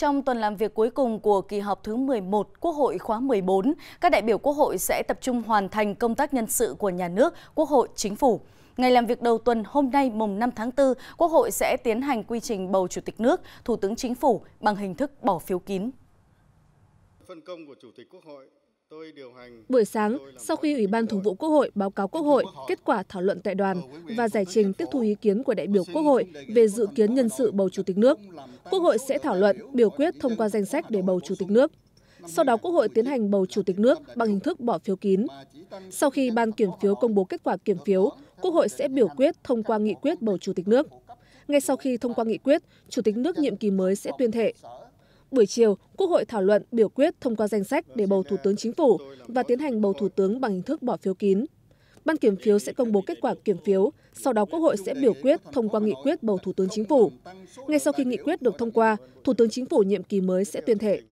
Trong tuần làm việc cuối cùng của kỳ họp thứ 11 Quốc hội khóa 14, các đại biểu Quốc hội sẽ tập trung hoàn thành công tác nhân sự của nhà nước, Quốc hội, chính phủ. Ngày làm việc đầu tuần hôm nay mùng 5 tháng 4, Quốc hội sẽ tiến hành quy trình bầu Chủ tịch nước, Thủ tướng Chính phủ bằng hình thức bỏ phiếu kín. Phân công của Chủ tịch Quốc hội Buổi sáng, sau khi Ủy ban Thường vụ Quốc hội báo cáo Quốc hội kết quả thảo luận tại đoàn và giải trình tiếp thu ý kiến của đại biểu Quốc hội về dự kiến nhân sự bầu Chủ tịch nước, Quốc hội sẽ thảo luận, biểu quyết thông qua danh sách để bầu Chủ tịch nước. Sau đó Quốc hội tiến hành bầu Chủ tịch nước bằng hình thức bỏ phiếu kín. Sau khi Ban kiểm phiếu công bố kết quả kiểm phiếu, Quốc hội sẽ biểu quyết thông qua nghị quyết bầu Chủ tịch nước. Ngay sau khi thông qua nghị quyết, Chủ tịch nước nhiệm kỳ mới sẽ tuyên thệ buổi chiều quốc hội thảo luận biểu quyết thông qua danh sách để bầu thủ tướng chính phủ và tiến hành bầu thủ tướng bằng hình thức bỏ phiếu kín ban kiểm phiếu sẽ công bố kết quả kiểm phiếu sau đó quốc hội sẽ biểu quyết thông qua nghị quyết bầu thủ tướng chính phủ ngay sau khi nghị quyết được thông qua thủ tướng chính phủ nhiệm kỳ mới sẽ tuyên thệ